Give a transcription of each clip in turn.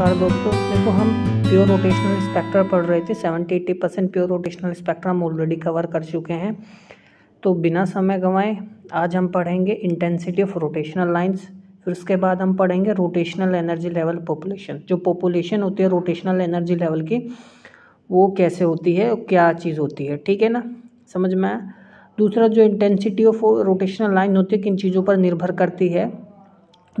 नमस्कार दोस्तों देखो हम प्योर रोटेशनल स्पेक्ट्रा पढ़ रहे थे seventy eighty percent pure rotational spectra हम ऑलरेडी कवर कर चुके हैं तो बिना समय गंवाए आज हम पढ़ेंगे इंटेंसिटी ऑफ रोटेशनल लाइंस फिर उसके बाद हम पढ़ेंगे रोटेशनल एनर्जी लेवल पॉपुलेशन जो पॉपुलेशन होती है रोटेशनल एनर्जी लेवल की वो कैसे होती है क्या चीज़ होती है ठीक है ना समझ में दूसरा जो इंटेंसिटी ऑफ रोटेशनल लाइन होती है किन चीज़ों पर निर्भर करती है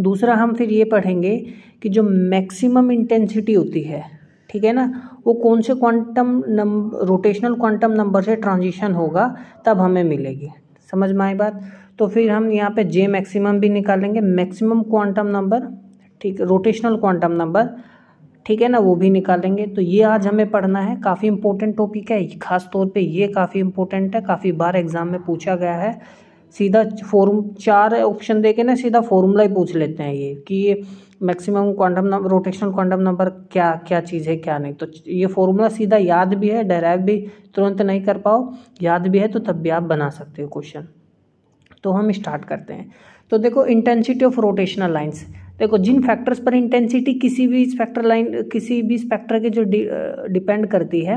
दूसरा हम फिर ये पढ़ेंगे कि जो मैक्सिमम इंटेंसिटी होती है ठीक है ना वो कौन से quantum number rotational quantum number से ट्रांजिशन होगा तब हमें मिलेगी समझ में आई बात तो फिर हम यहाँ पे जे मैक्सिमम भी निकालेंगे मैक्सिमम क्वांटम नंबर ठीक रोटेशनल क्वांटम नंबर ठीक है ना वो भी निकालेंगे तो ये आज हमें पढ़ना है काफ़ी इंपॉर्टेंट टॉपिक है खास तौर पे ये काफ़ी इंपॉर्टेंट है काफ़ी बार एग्ज़ाम में पूछा गया है सीधा फॉर्म चार ऑप्शन दे के ना सीधा फॉर्मूला ही पूछ लेते हैं ये कि ये maximum quantum number rotational quantum number क्या क्या चीज़ है क्या नहीं तो ये फॉर्मूला सीधा याद भी है डेराइव भी तुरंत नहीं कर पाओ याद भी है तो तब भी आप बना सकते हो क्वेश्चन तो हम स्टार्ट करते हैं तो देखो इंटेंसिटी ऑफ रोटेशनल लाइन्स देखो जिन फैक्टर्स पर इंटेंसिटी किसी भी स्पेक्टर लाइन किसी भी स्पेक्टर के जो डिपेंड करती है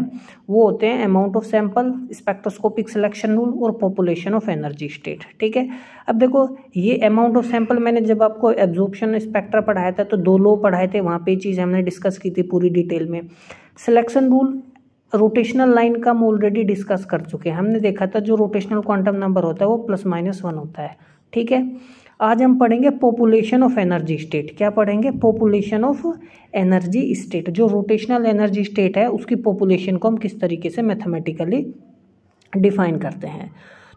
वो होते हैं amount of sample spectroscopic selection rule और पॉपुलेशन ऑफ एनर्जी स्टेट ठीक है अब देखो ये अमाउंट ऑफ सैंपल मैंने जब आपको एब्जॉर्प्शन स्पेक्ट्रा पढ़ाया था तो दो लो पढ़ाए थे वहाँ पर चीज़ हमने डिस्कस की थी पूरी डिटेल में सिलेक्शन रूल रोटेशनल लाइन का हम ऑलरेडी डिस्कस कर चुके हैं हमने देखा था जो रोटेशनल क्वांटम नंबर होता है वो प्लस माइनस वन होता है ठीक है आज हम पढ़ेंगे पॉपुलेशन ऑफ एनर्जी स्टेट क्या पढ़ेंगे पॉपुलेशन ऑफ एनर्जी स्टेट जो रोटेशनल एनर्जी स्टेट है उसकी पॉपुलेशन को हम किस तरीके से मैथमेटिकली डिफाइन करते हैं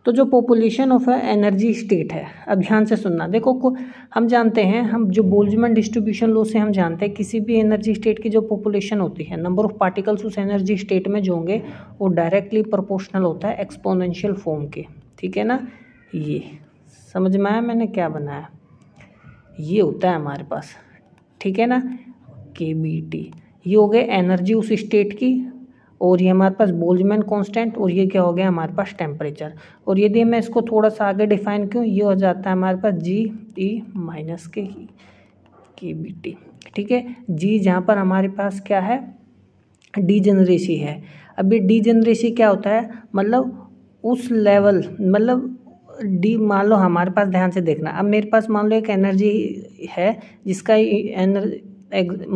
तो जो पॉपुलेशन ऑफ एनर्जी स्टेट है अब ध्यान से सुनना देखो को हम जानते हैं हम जो बोल्जमन डिस्ट्रीब्यूशन लो से हम जानते हैं किसी भी एनर्जी स्टेट की जो पॉपुलेशन होती है नंबर ऑफ पार्टिकल्स उस एनर्जी स्टेट में जो होंगे वो डायरेक्टली प्रोपोर्शनल होता है एक्सपोनेंशियल फॉर्म के ठीक है ना ये समझ में आया मैंने क्या बनाया ये होता है हमारे पास ठीक है ना के बी टी ये हो गए एनर्जी उस स्टेट की और ये हमारे पास बोल्जमैन कांस्टेंट और ये क्या हो गया हमारे पास टेम्परेचर और यदि मैं इसको थोड़ा सा आगे डिफाइन क्यों ये हो जाता है हमारे पास जी ई माइनस के के बी टी ठीक है जी जहाँ पर हमारे पास क्या है डी जनरेसी है अब ये डी जनरेसी क्या होता है मतलब उस लेवल मतलब डी मान लो हमारे पास ध्यान से देखना अब मेरे पास मान लो एक एनर्जी है जिसका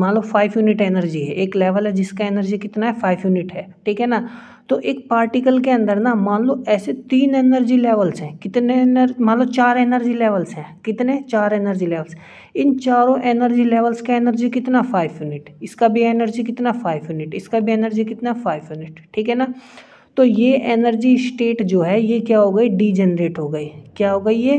मान लो फाइव यूनिट एनर्जी है एक लेवल है जिसका एनर्जी कितना है फाइव यूनिट है ठीक है ना तो एक पार्टिकल के अंदर ना मान लो ऐसे तीन एनर्जी लेवल्स हैं कितने मान लो चार एनर्जी लेवल्स हैं कितने चार एनर्जी लेवल्स इन चारों एनर्जी लेवल्स का एनर्जी कितना फाइव यूनिट इसका भी एनर्जी कितना फाइव यूनिट इसका भी एनर्जी कितना फाइव यूनिट ठीक है ना तो ये एनर्जी स्टेट जो है ये क्या हो गई डीजनरेट हो गई क्या हो गई ये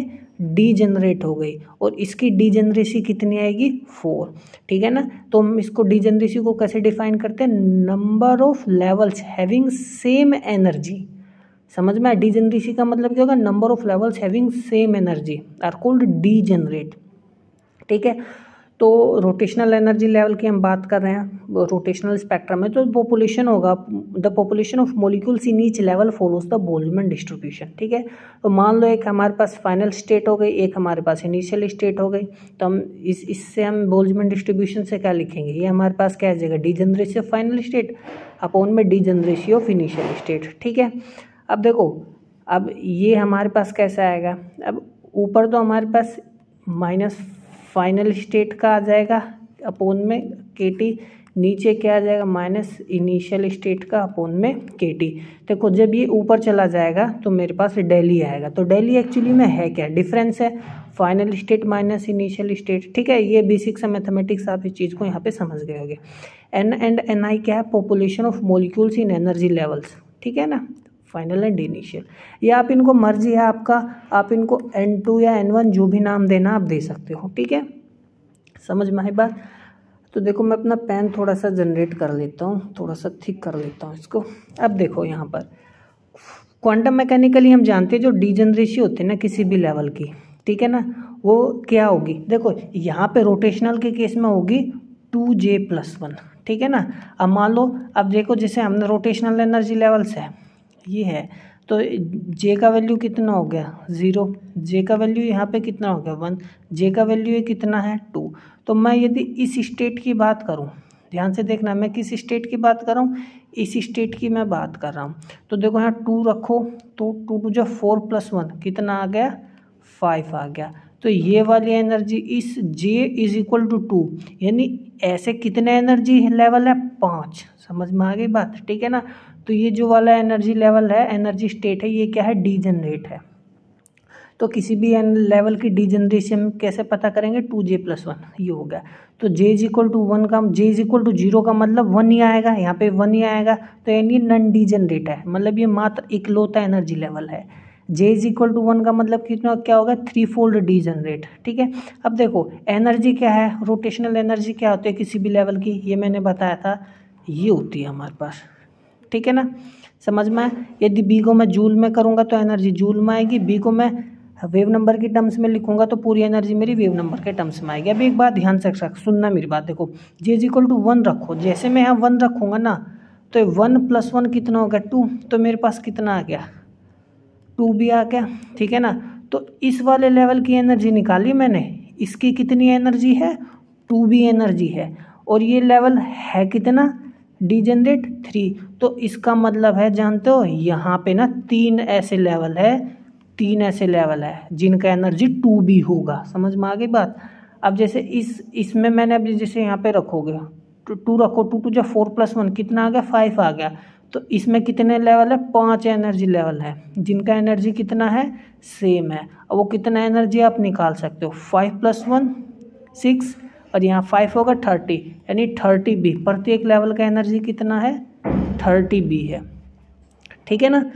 डीजनरेट हो गई और इसकी डीजनरेसी कितनी आएगी फोर ठीक है ना तो हम इसको डीजनरेसी को कैसे डिफाइन करते हैं number of levels having same energy समझ में आया डीजनरेसी का मतलब क्या होगा number of levels having same energy are called degenerate ठीक है तो रोटेशनल एनर्जी लेवल की हम बात कर रहे हैं रोटेशनल स्पेक्ट्रम में तो पॉपुलेशन होगा the population of molecules in each level follows the Boltzmann distribution ठीक है तो मान लो एक हमारे पास फाइनल स्टेट हो गई एक हमारे पास इनिशियल स्टेट हो गई तो हम इस इससे हम बोल्जमैन डिस्ट्रीब्यूशन से क्या लिखेंगे ये हमारे पास क्या आ जाएगा D of final state upon में डी ऑफ इनिशियल स्टेट ठीक है अब देखो अब ये हमारे पास कैसा आएगा अब ऊपर तो हमारे पास माइनस फाइनल स्टेट का आ जाएगा अपोन में के टी नीचे क्या आ जाएगा माइनस इनिशियल स्टेट का अपोन में के टी देखो जब ये ऊपर चला जाएगा तो मेरे पास डेली आएगा तो डेली एक्चुअली में है क्या डिफरेंस है final state minus initial state ठीक है ये बेसिक्स है मैथमेटिक्स आप इस चीज़ को यहाँ पे समझ गए होगे एन एंड एन आई क्या है population of molecules in energy levels ठीक है ना फाइनल एंड इनिशियल या आप इनको मर्जी है आपका आप इनको एन टू या एन वन जो भी नाम देना आप दे सकते हो ठीक है समझ में आई बात तो देखो मैं अपना पेन थोड़ा सा जनरेट कर लेता हूँ थोड़ा सा थिक कर लेता हूँ इसको अब देखो यहाँ पर क्वांटम मैकेनिकली हम जानते हैं जो जनरेशी होती है ना किसी भी लेवल की ठीक है ना वो क्या होगी देखो यहाँ पे रोटेशनल के केस में होगी टू जे प्लस वन ठीक है ना अब मान लो अब देखो जैसे हमने रोटेशनल एनर्जी लेवल्स है ये है तो जे का वैल्यू कितना हो गया ज़ीरो जे का वैल्यू यहाँ पे कितना हो गया वन जे का वैल्यू ये कितना है टू तो मैं यदि इस स्टेट की बात करूँ ध्यान से देखना मैं किस स्टेट की बात कर रहा हूँ इस स्टेट की मैं बात कर रहा हूँ तो देखो यहाँ टू रखो तो टू टू जो फोर प्लस वन कितना आ गया फाइव आ गया तो ये वाली एनर्जी इस J is equal to two यानी ऐसे कितने एनर्जी लेवल है पाँच समझ में आ गई बात ठीक है ना तो ये जो वाला एनर्जी लेवल है एनर्जी स्टेट है ये क्या है जनरेट है तो किसी भी लेवल की डी जनरेशन कैसे पता करेंगे टू जे प्लस वन ये हो गया तो J is equal to one का J is equal to zero का मतलब वन ही आएगा यहाँ पे वन ही आएगा तो यानी नन डी जनरेट है मतलब ये मात्र इकलौता एनर्जी लेवल है J is equal to one का मतलब कितना क्या होगा थ्री फोल्ड डी जनरेट ठीक है अब देखो एनर्जी क्या है रोटेशनल एनर्जी क्या होती है किसी भी लेवल की ये मैंने बताया था ये होती है हमारे पास ठीक है ना समझ में यदि बी को मैं जूल में करूँगा तो एनर्जी जूल में आएगी बी को मैं वेव नंबर के टर्म्स में लिखूंगा तो पूरी एनर्जी मेरी वेव नंबर के टर्म्स में आएगी अभी एक बात ध्यान से रख सुनना मेरी बात देखो जे इक्वल टू वन रखो जैसे मैं यहाँ वन रखूंगा ना तो वन प्लस वन कितना हो गया टू तो मेरे पास कितना आ गया टू भी आ गया ठीक है ना तो इस वाले लेवल की एनर्जी निकाली मैंने इसकी कितनी एनर्जी है टू बी एनर्जी है और ये लेवल है कितना डिजेनरेट थ्री तो इसका मतलब है जानते हो यहाँ पे ना तीन ऐसे लेवल है तीन ऐसे लेवल है जिनका एनर्जी टू भी होगा समझ में आ गई बात अब जैसे इस इसमें मैंने अभी जैसे यहाँ पे रखोगे टू तो रखो टू टू तो जब फोर प्लस वन कितना आ गया फाइव आ गया तो इसमें कितने लेवल है पांच एनर्जी लेवल है जिनका एनर्जी कितना है सेम है अब वो कितना एनर्जी आप निकाल सकते हो फाइव प्लस वन सिक्स और यहाँ फाइव होगा थर्टी यानी थर्टी बी प्रत्येक लेवल का एनर्जी कितना है थर्टी बी है ठीक है ना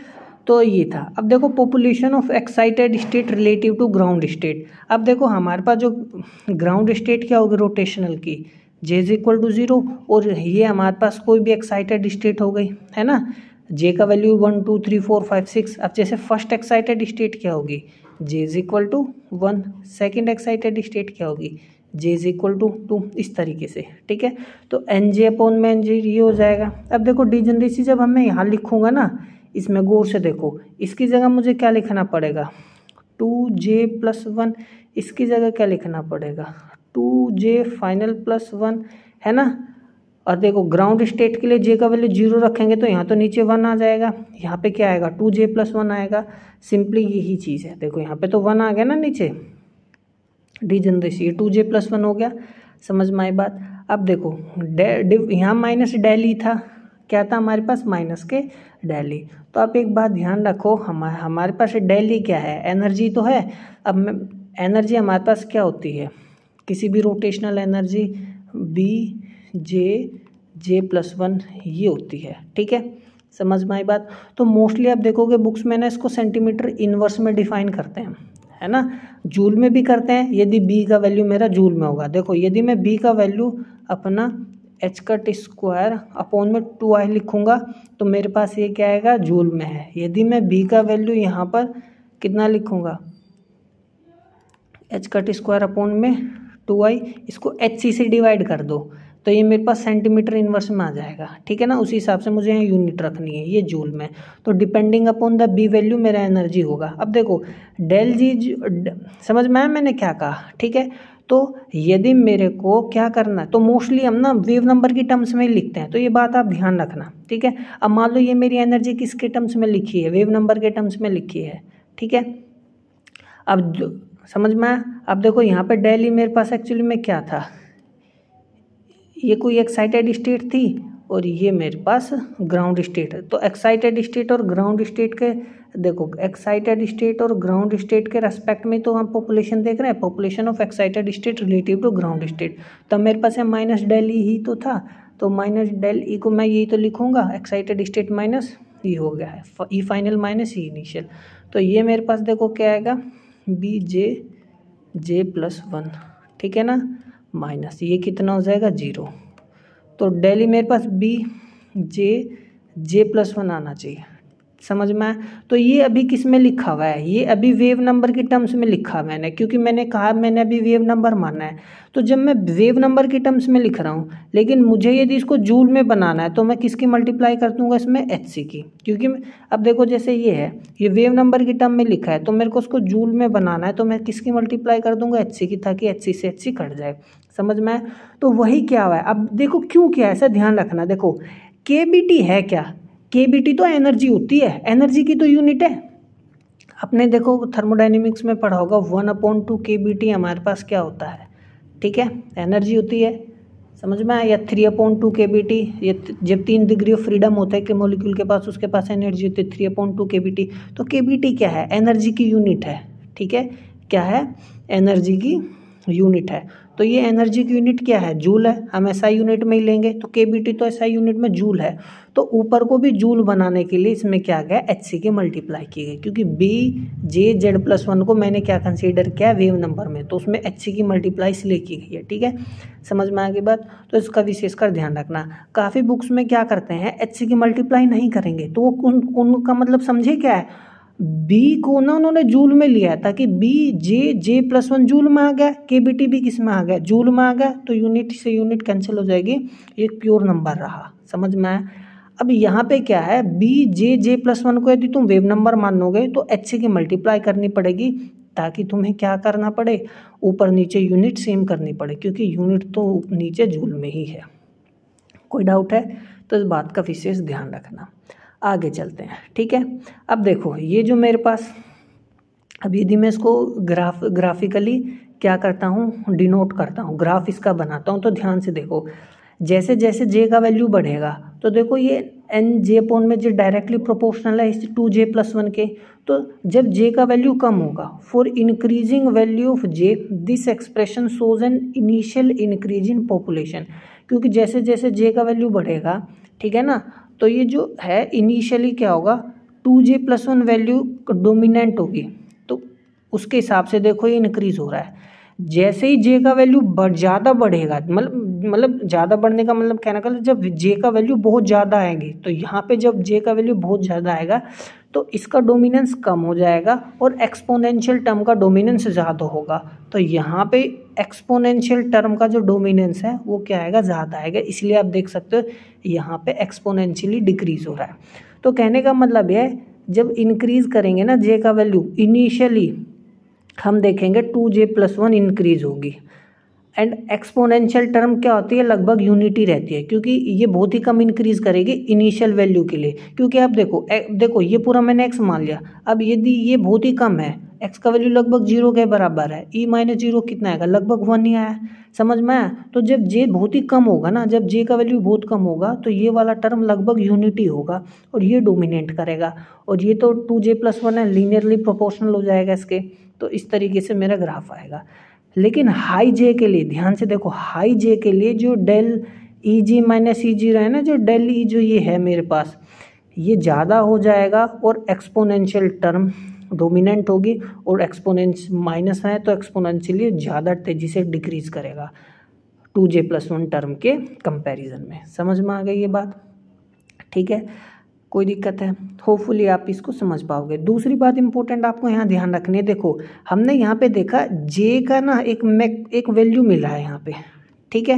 तो ये था अब देखो population of excited state relative to ground state अब देखो हमारे पास जो ग्राउंड स्टेट क्या होगी रोटेशनल की J is equal to zero और ये हमारे पास कोई भी एक्साइटेड स्टेट हो गई है ना जे का value one two three four five six अब जैसे फर्स्ट एक्साइटेड स्टेट क्या होगी J is equal to one second excited state क्या होगी J is equal to two इस तरीके से ठीक है तो एन जे अपॉन में एन जे ये हो जाएगा अब देखो डी जनरेसी जब हमें यहाँ लिखूंगा ना इसमें गौर से देखो इसकी जगह मुझे क्या लिखना पड़ेगा टू जे प्लस वन इसकी जगह क्या लिखना पड़ेगा two J final plus one है ना और देखो ग्राउंड स्टेट के लिए जे का वैल्यू जीरो रखेंगे तो यहाँ तो नीचे वन आ जाएगा यहाँ पे क्या आएगा टू जे प्लस वन आएगा सिंपली यही चीज़ है देखो यहाँ पे तो वन आ गया ना नीचे डी जनरेसी ये टू जे प्लस वन हो गया समझ में आई बात अब देखो डे यहाँ माइनस डेली था क्या था हमारे पास माइनस के डेली तो आप एक बात ध्यान रखो हमारे हमारे पास डेली क्या है एनर्जी तो है अब एनर्जी हमारे पास क्या होती है किसी भी rotational energy B J J plus one ये होती है ठीक है समझ में आई बात तो मोस्टली आप देखोगे बुक्स में ना इसको सेंटीमीटर इन्वर्स में डिफाइन करते हैं है ना जूल में भी करते हैं यदि बी का वैल्यू मेरा जूल में होगा देखो यदि मैं बी का वैल्यू अपना एच कट स्क्वायर अपोन में टू आई लिखूँगा तो मेरे पास ये क्या आएगा जूल में है यदि मैं बी का वैल्यू यहाँ पर कितना लिखूँगा एच कट स्क्वायर अपोन में टू आई इसको एच सी से डिवाइड कर दो तो ये मेरे पास सेंटीमीटर इन्वर्स में आ जाएगा ठीक है ना उसी हिसाब से मुझे यहाँ यूनिट रखनी है ये जूल में तो depending upon the B value मेरा एनर्जी होगा अब देखो डेल जी समझ में आया मैंने क्या कहा ठीक है तो यदि मेरे को क्या करना है तो मोस्टली हम ना वेव नंबर की टर्म्स में लिखते हैं तो ये बात आप ध्यान रखना ठीक है अब मान लो ये मेरी एनर्जी किसके टर्म्स में लिखी है वेव नंबर के टर्म्स में लिखी है ठीक है अब समझ में आया अब देखो यहाँ पे डेल ही e मेरे पास एक्चुअली में क्या था ये कोई एक्साइटेड स्टेट थी और ये मेरे पास ग्राउंड स्टेट है तो एक्साइटेड स्टेट और ग्राउंड स्टेट के देखो एक्साइटेड स्टेट और ग्राउंड स्टेट के रेस्पेक्ट में तो हम पॉपुलेशन देख रहे हैं population of excited state relative to ground state तो मेरे पास है माइनस डेल ई ही तो था तो माइनस डेल ई को मैं यही तो लिखूंगा एक्साइटेड स्टेट माइनस ई हो गया है E final minus E initial तो ये मेरे पास देखो क्या आएगा B J J plus one ठीक है ना माइनस ये कितना हो जाएगा जीरो तो डेली मेरे पास B J J plus one आना चाहिए समझ में आए तो ये अभी किस में लिखा हुआ है ये अभी वेव नंबर के टर्म्स में लिखा मैंने क्योंकि मैंने कहा मैंने अभी वेव नंबर माना है तो जब मैं वेव नंबर के टर्म्स में लिख रहा हूँ लेकिन मुझे यदि इसको जूल में बनाना है तो मैं किसकी मल्टीप्लाई कर दूँगा इसमें एच सी की क्योंकि अब देखो जैसे ये है ये वेव नंबर की टर्म में लिखा है तो मेरे को उसको जूल में बनाना है तो मैं किसकी मल्टीप्लाई कर दूंगा एच सी की ताकि एच सी से एच सी कट जाए समझ में तो वही क्या हुआ है अब देखो क्यों क्या है ऐसा ध्यान रखना देखो के है क्या के तो एनर्जी होती है एनर्जी की तो यूनिट है अपने देखो थर्मोडाइनमिक्स में पढ़ा होगा वन अपॉइंट टू के हमारे पास क्या होता है ठीक है एनर्जी होती है समझ में या three upon two K B T ये जब तीन डिग्री ऑफ फ्रीडम होता है कि मोलिक्यूल के पास उसके पास एनर्जी होती है three upon two K B T तो के बी टी क्या है एनर्जी की यूनिट है ठीक है क्या है एनर्जी की यूनिट है तो ये एनर्जी की यूनिट क्या है जूल है हम ऐसा यूनिट में ही लेंगे तो के तो ऐसा यूनिट में जूल है तो ऊपर को भी जूल बनाने के लिए इसमें क्या गया एच सी की मल्टीप्लाई की गई क्योंकि B J Z plus one को मैंने क्या कंसीडर किया वेव नंबर में तो उसमें एच सी की मल्टीप्लाई इसलिए की गई है ठीक है समझ में आ गई बात तो इसका विशेषकर ध्यान रखना काफ़ी बुक्स में क्या करते हैं एच सी की मल्टीप्लाई नहीं करेंगे तो वो उन उनका मतलब समझे क्या है बी को ना उन्होंने जूल में लिया ताकि B J J plus one joule में आ गया के बी टी बी किस में आ गया जूल में आ गया तो यूनिट से यूनिट कैंसिल हो जाएगी एक प्योर नंबर रहा समझ में आया अब यहाँ पे क्या है B J J plus one को यदि तुम वेव नंबर मानोगे तो एच सी की मल्टीप्लाई करनी पड़ेगी ताकि तुम्हें क्या करना पड़े ऊपर नीचे यूनिट सेम करनी पड़े क्योंकि यूनिट तो नीचे जूल में ही है कोई डाउट है तो इस बात का विशेष ध्यान रखना आगे चलते हैं ठीक है अब देखो ये जो मेरे पास अब यदि मैं इसको ग्राफ ग्राफिकली क्या करता हूँ डिनोट करता हूँ ग्राफ इसका बनाता हूँ तो ध्यान से देखो जैसे जैसे जे का वैल्यू बढ़ेगा तो देखो ये एन जे पोन में जो डायरेक्टली प्रोपोर्शनल है इस टू जे प्लस वन के तो जब जे का वैल्यू कम होगा for increasing value of J this expression shows an initial increase in population क्योंकि जैसे जैसे जे का वैल्यू बढ़ेगा ठीक है ना तो ये जो है इनिशियली क्या होगा two J plus one value dominant होगी तो उसके हिसाब से देखो ये इंक्रीज़ हो रहा है जैसे ही जे का वैल्यू बढ़ ज़्यादा बढ़ेगा मतलब मतलब ज़्यादा बढ़ने का मतलब कहना का मतलब जब जे का वैल्यू बहुत ज़्यादा आएगी तो यहाँ पे जब जे का वैल्यू बहुत ज़्यादा आएगा तो इसका डोमिनेंस कम हो जाएगा और एक्सपोनेंशियल टर्म का डोमिनेंस ज़्यादा होगा तो यहाँ पे एक्सपोनेंशियल टर्म का जो डोमिनेंस है वो क्या आएगा ज़्यादा आएगा इसलिए आप देख सकते हो यहाँ पे एक्सपोनेंशियली डिक्रीज़ हो रहा है तो कहने का मतलब यह है जब इंक्रीज़ करेंगे ना जे का वैल्यू इनिशियली हम देखेंगे two J plus one increase होगी एंड एक्सपोनेंशियल टर्म क्या होती है लगभग यूनिटी रहती है क्योंकि ये बहुत ही कम इंक्रीज करेगी इनिशियल वैल्यू के लिए क्योंकि आप देखो ए, देखो ये पूरा मैंने एक्स मान लिया अब यदि ये बहुत ही कम है एक्स का वैल्यू लगभग जीरो के बराबर है ई माइनस जीरो कितना आएगा लगभग वन ही आया समझ में आया तो जब जे बहुत ही कम होगा ना जब जे का वैल्यू बहुत कम होगा तो ये वाला टर्म लगभग यूनिटी होगा और ये डोमिनेट करेगा और ये तो टू जे प्लस वन है लीनियरली प्रोपोर्शनल हो जाएगा इसके तो इस तरीके से मेरा ग्राफ आएगा लेकिन हाई जे के लिए ध्यान से देखो हाई जे के लिए जो डेल ई जी माइनस ई जी रहे ना जो डेल ई जो ये है मेरे पास ये ज़्यादा हो जाएगा और एक्सपोनेंशियल टर्म डोमिनेंट होगी और एक्सपोनेंस माइनस है तो एक्सपोनेंशियली ज़्यादा तेज़ी से डिक्रीज करेगा two J plus one term के कंपैरिजन में समझ में आ गई ये बात ठीक है कोई दिक्कत है होपफुली आप इसको समझ पाओगे दूसरी बात इंपॉर्टेंट आपको यहाँ ध्यान रखने है देखो हमने यहाँ पे देखा जे का ना एक मैक एक वैल्यू मिल रहा है यहाँ पे ठीक है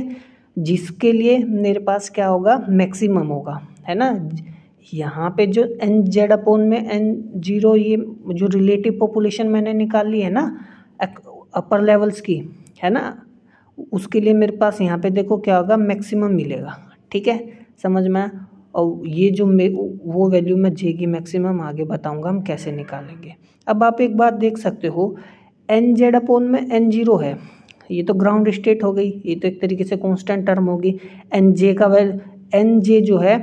जिसके लिए मेरे पास क्या होगा मैक्सिमम होगा है ना यहाँ पे जो एन जेड अपोन में एन जीरो ये जो रिलेटिव पॉपुलेशन मैंने निकाल ली है ना अपर लेवल्स की है ना उसके लिए मेरे पास यहाँ पे देखो क्या होगा मैक्सिमम मिलेगा ठीक है समझ में और ये जो मे वो वैल्यू मैं जे की मैक्सिमम आगे बताऊंगा हम कैसे निकालेंगे अब आप एक बात देख सकते हो एन जेड अपोन में एन जीरो है ये तो ग्राउंड स्टेट हो गई ये तो एक तरीके से कॉन्स्टेंट टर्म होगी एन जे का वैल एन जे जो है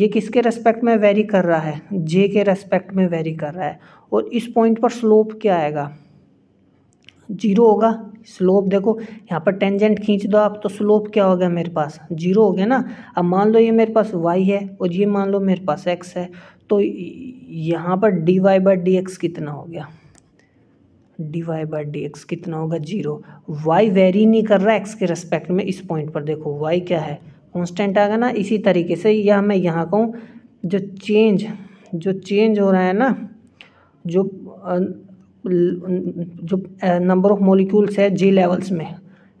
ये किसके रेस्पेक्ट में वेरी कर रहा है जे के रेस्पेक्ट में वेरी कर रहा है और इस पॉइंट पर स्लोप क्या आएगा जीरो होगा स्लोप देखो यहाँ पर टेंजेंट खींच दो आप तो स्लोप क्या हो गया मेरे पास जीरो हो गया ना अब मान लो ये मेरे पास वाई है और ये मान लो मेरे पास एक्स है तो यहाँ पर D Y by D X कितना हो गया D Y by D X कितना होगा जीरो वाई वेरी नहीं कर रहा एक्स के रेस्पेक्ट में इस पॉइंट पर देखो वाई क्या है कॉन्स्टेंट आ गया ना इसी तरीके से यह मैं यहाँ कहूँ जो चेंज जो चेंज हो रहा है ना जो जो नंबर ऑफ मॉलिक्यूल्स है जे लेवल्स में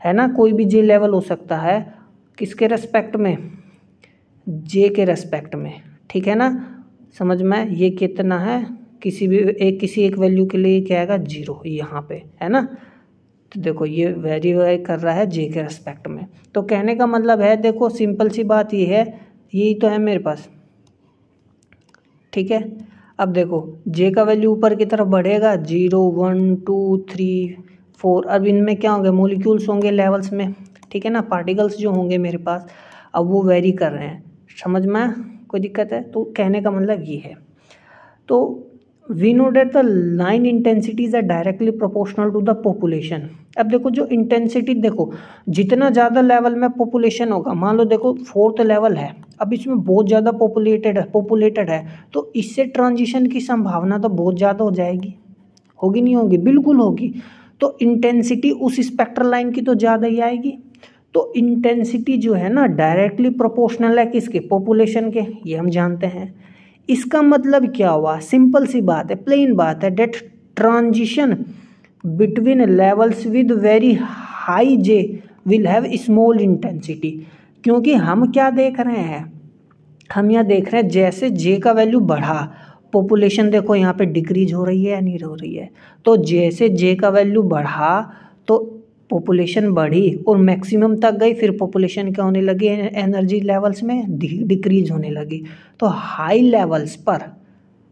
है ना कोई भी जे लेवल हो सकता है किसके रेस्पेक्ट में जे के रेस्पेक्ट में ठीक है ना समझ में ये कितना है किसी भी एक किसी एक वैल्यू के लिए क्या आएगा जीरो यहाँ पे है ना तो देखो ये वेरी वेरी कर रहा है जे के रेस्पेक्ट में तो कहने का मतलब है देखो सिंपल सी बात ये है यही तो है मेरे पास ठीक है अब देखो जे का वैल्यू ऊपर की तरफ बढ़ेगा zero one two three four अब इनमें क्या होंगे मोलिक्यूल्स होंगे लेवल्स में ठीक है ना पार्टिकल्स जो होंगे मेरे पास अब वो वेरी कर रहे हैं समझ में कोई दिक्कत है तो कहने का मतलब ये है तो we know the line line intensities are directly proportional to the population अब देखो जो इंटेंसिटी देखो जितना ज़्यादा लेवल में पॉपुलेशन होगा मान लो देखो फोर्थ लेवल है अब इसमें बहुत ज़्यादा पॉपुलेटेड है पॉपुलेटेड है तो इससे ट्रांजिशन की संभावना तो बहुत ज़्यादा हो जाएगी होगी नहीं होगी बिल्कुल होगी तो इंटेंसिटी उस स्पेक्ट्रल लाइन की तो ज़्यादा ही आएगी तो इंटेंसिटी जो है ना डायरेक्टली प्रोपोर्शनल है किसके पॉपुलेशन के ये हम जानते हैं इसका मतलब क्या हुआ सिंपल सी बात है प्लेन बात है that transition between levels with very high J will have small intensity क्योंकि हम क्या देख रहे हैं हम यहाँ देख रहे हैं जैसे जे का वैल्यू बढ़ा पॉपुलेशन देखो यहाँ पे डिक्रीज हो रही है या नहीं हो रही है तो जैसे जे का वैल्यू बढ़ा तो पॉपुलेशन बढ़ी और मैक्सिमम तक गई फिर पॉपुलेशन क्या होने लगी एनर्जी लेवल्स में डिक्रीज होने लगी तो हाई लेवल्स पर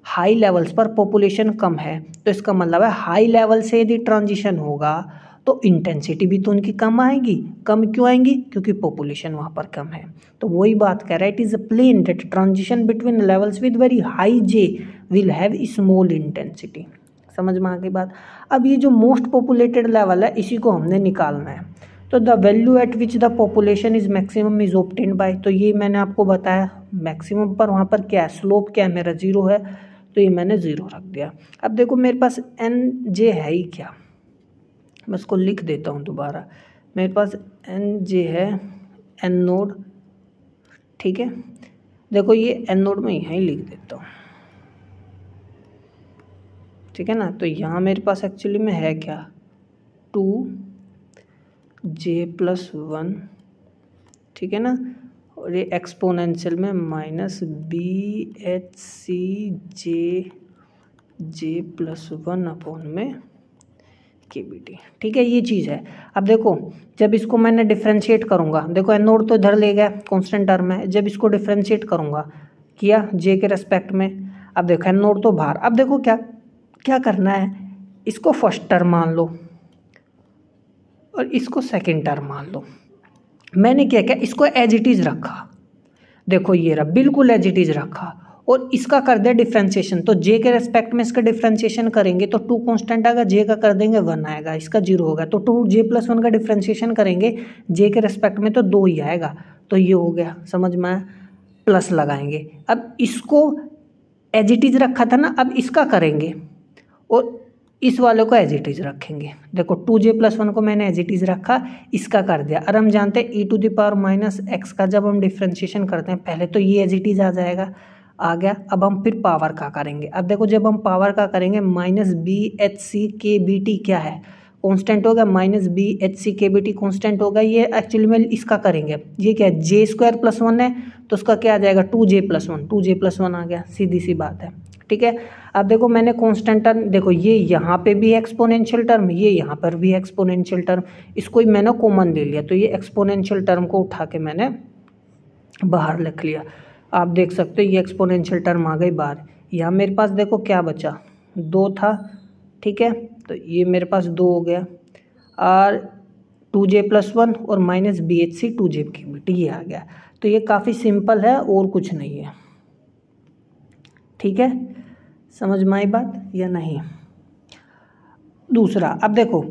हाई लेवल्स पर पॉपुलेशन कम है तो इसका मतलब है हाई लेवल से यदि ट्रांजिशन होगा तो इंटेंसिटी भी तो उनकी कम आएगी कम क्यों आएंगी क्योंकि पॉपुलेशन वहाँ पर कम है तो वही बात कह रहा है it is a plain that transition between levels with very high J will have small intensity समझ में आ गई बात अब ये जो मोस्ट पॉपुलेटेड लेवल है इसी को हमने निकालना है तो the value at which the population is maximum is obtained by तो ये मैंने आपको बताया मैक्सिमम पर वहाँ पर क्या है स्लोप क्या है मेरा जीरो है तो ये मैंने ज़ीरो रख दिया अब देखो मेरे पास एन जे है ही क्या मैं इसको लिख देता हूँ दोबारा मेरे पास एन जे है एन नोड ठीक है देखो ये एन नोड में यहाँ ही लिख देता हूँ ठीक है ना तो यहाँ मेरे पास एक्चुअली में है क्या टू जे प्लस वन ठीक है ना और ये एक्सपोनेंशियल में minus B H C J J plus one upon में के बी टी ठीक है ये चीज़ है अब देखो जब इसको मैंने डिफ्रेंशिएट करूँगा देखो एनोड तो इधर ले गया कॉन्स्टेंट टर्म है जब इसको डिफ्रेंशिएट करूँगा किया जे के रेस्पेक्ट में अब देखो एनोड तो बाहर अब देखो क्या क्या करना है इसको फर्स्ट टर्म मान लो और इसको सेकेंड टर्म मान लो मैंने क्या किया इसको एज इट इज़ रखा देखो ये रहा बिल्कुल एज इट इज़ रखा और इसका कर दे डिफ्रेंशिएशन तो जे के रेस्पेक्ट में इसका डिफ्रेंशिएशन करेंगे तो टू कॉन्स्टेंट आएगा जे का कर देंगे वन आएगा इसका जीरो होगा तो टू जे प्लस वन का डिफ्रेंशिएशन करेंगे जे के रेस्पेक्ट में तो दो ही आएगा तो ये हो गया समझ में प्लस लगाएंगे अब इसको एज इट इज रखा था ना अब इसका करेंगे और इस वाले को एज इट इज रखेंगे देखो टू जे प्लस वन को मैंने एज इट इज रखा इसका कर दिया और हम जानते हैं E to the power minus X का जब हम डिफ्रेंशिएशन करते हैं पहले तो ये एज इट इज आ जाएगा आ गया अब हम फिर पावर का करेंगे अब देखो जब हम पावर का करेंगे माइनस बी एच सी के बी टी क्या है कॉन्स्टेंट होगा माइनस बी एच सी के बी टी कॉन्स्टेंट होगा ये एक्चुअली में इसका करेंगे ये क्या है जे स्क्वायर प्लस वन है तो उसका क्या आ जाएगा two J plus one two J plus one आ गया सीधी सी बात है ठीक है अब देखो मैंने कॉन्स्टेंट टर्म देखो ये यहाँ पे भी एक्सपोनेंशियल टर्म ये यहाँ पर भी एक्सपोनेंशियल टर्म इसको ही मैंने कॉमन ले लिया तो ये एक्सपोनेंशियल टर्म को उठा के मैंने बाहर लिख लिया आप देख सकते हो ये एक्सपोनेंशियल टर्म आ गई बाहर यहाँ मेरे पास देखो क्या बचा दो था ठीक है तो ये मेरे पास दो हो गया और टू जे प्लस वन और minus B H C two J की ये आ गया तो ये काफ़ी सिंपल है और कुछ नहीं है ठीक है समझ में आई बात या नहीं दूसरा अब देखो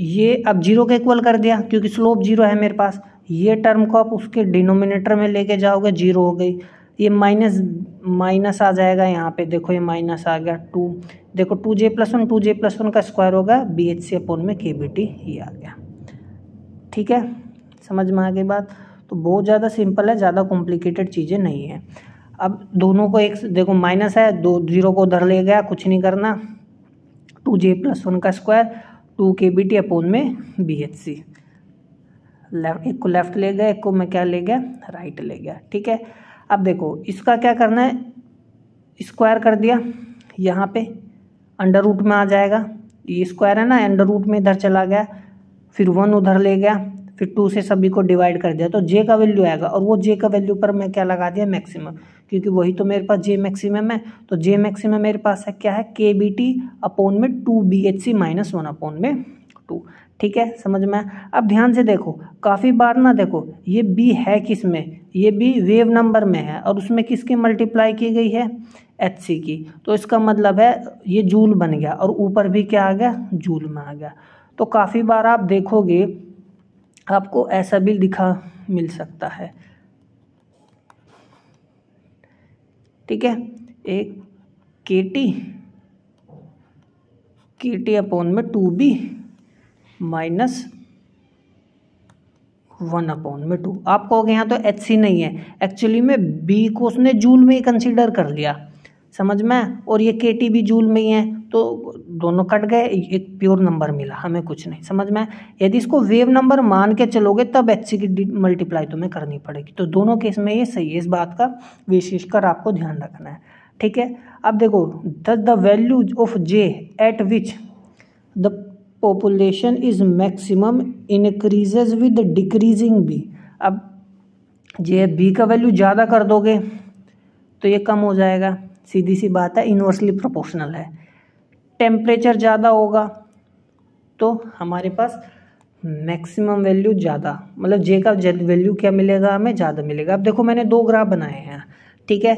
ये अब जीरो के इक्वल कर दिया क्योंकि स्लोप जीरो है मेरे पास ये टर्म को आप उसके डिनोमिनेटर में लेके जाओगे जीरो हो गई ये माइनस माइनस आ जाएगा यहाँ पे देखो ये माइनस आ गया टू देखो two J plus one two J plus one का स्क्वायर होगा बी एच सी अपोन में के बी टी ये आ गया ठीक है समझ में आ गई बात तो बहुत ज़्यादा सिंपल है ज़्यादा कॉम्प्लिकेटेड चीज़ें नहीं है अब दोनों को एक देखो माइनस है दो जीरो को उधर ले गया कुछ नहीं करना टू जे प्लस वन का square two K B T upon में बी एच सी लेफ्ट एक को लेफ्ट ले गया एक को मैं क्या ले गया राइट ले गया ठीक है अब देखो इसका क्या करना है स्क्वायर कर दिया यहाँ पे अंडर रूट में आ जाएगा ये स्क्वायर है ना अंडर रूट में इधर चला गया फिर वन उधर ले गया फिर टू से सभी को डिवाइड कर दिया तो जे का वैल्यू आएगा और वो जे का वैल्यू पर मैं क्या लगा दिया मैक्सिमम क्योंकि वही तो मेरे पास जे मैक्सिमम है तो जे मैक्सिमम मेरे पास है क्या है के बी टी अपोन में two B H C minus one upon में टू ठीक है समझ में अब ध्यान से देखो काफ़ी बार ना देखो ये बी है किस में ये बी वेव नंबर में है और उसमें किसकी मल्टीप्लाई की गई है एच सी की तो इसका मतलब है ये जूल बन गया और ऊपर भी क्या आ गया जूल में आ गया तो काफ़ी बार आप देखोगे आपको ऐसा भी दिखा मिल सकता है ठीक है एक K T K T upon में two B minus one upon में टू आप कहोगे यहाँ तो एच सी नहीं है एक्चुअली में बी को उसने जूल में ही कंसिडर कर लिया समझ में और ये के टी भी जूल में ही है तो दोनों कट गए एक प्योर नंबर मिला हमें कुछ नहीं समझ में यदि इसको वेव नंबर मान के चलोगे तब एच सी की मल्टीप्लाई तुम्हें करनी पड़ेगी तो दोनों केस में ये सही है इस बात का विशेषकर आपको ध्यान रखना है ठीक है अब देखो thus the value of J at which the population is maximum increases with decreasing B अब जे बी का वैल्यू ज़्यादा कर दोगे तो ये कम हो जाएगा सीधी सी बात है इन्वर्सली प्रोपोर्शनल है टेम्परेचर ज़्यादा होगा तो हमारे पास मैक्सिमम वैल्यू ज़्यादा मतलब जे का वैल्यू क्या मिलेगा हमें ज़्यादा मिलेगा अब देखो मैंने दो ग्राफ बनाए हैं ठीक है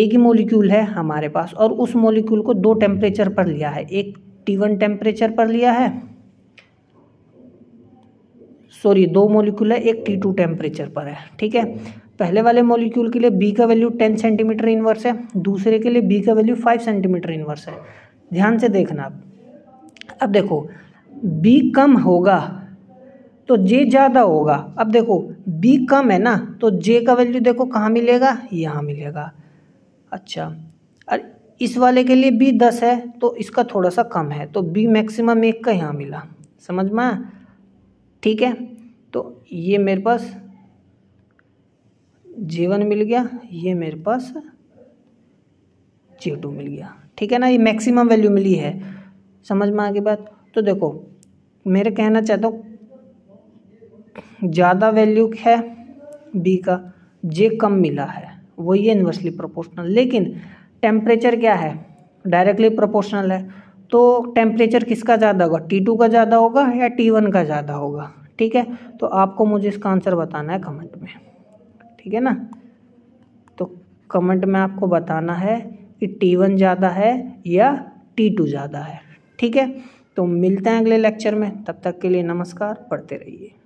एक ही मोलिक्यूल है हमारे पास और उस मोलिक्यूल को दो टेम्परेचर पर लिया है एक टी वन टेम्परेचर पर लिया है सॉरी दो मोलिक्यूल है एक टी टू टेम्परेचर पर है ठीक है पहले वाले मॉलिक्यूल के लिए बी का वैल्यू टेन सेंटीमीटर इन्वर्स है दूसरे के लिए बी का वैल्यू फाइव सेंटीमीटर इन्वर्स है ध्यान से देखना आप अब देखो बी कम होगा तो जे ज़्यादा होगा अब देखो बी कम है ना तो जे का वैल्यू देखो कहाँ मिलेगा यहाँ मिलेगा अच्छा और इस वाले के लिए बी दस है तो इसका थोड़ा सा कम है तो बी मैक्सिमम एक का यहाँ मिला समझ में ठीक है तो ये मेरे पास वन मिल गया ये मेरे पास जे टू मिल गया ठीक है ना ये मैक्सिमम वैल्यू मिली है समझ में आगे बात तो देखो मेरे कहना चाहता हूँ ज़्यादा वैल्यू है बी का जे कम मिला है वो ये इन्वर्सली प्रोपोर्शनल लेकिन टेम्परेचर क्या है डायरेक्टली प्रोपोर्शनल है तो टेम्परेचर किसका ज़्यादा होगा टी टू का ज़्यादा होगा या टी वन का ज़्यादा होगा ठीक है तो आपको मुझे इसका आंसर बताना है कमेंट में ठीक है ना तो कमेंट में आपको बताना है कि टी वन ज़्यादा है या टी टू ज़्यादा है ठीक है तो मिलते हैं अगले लेक्चर में तब तक के लिए नमस्कार पढ़ते रहिए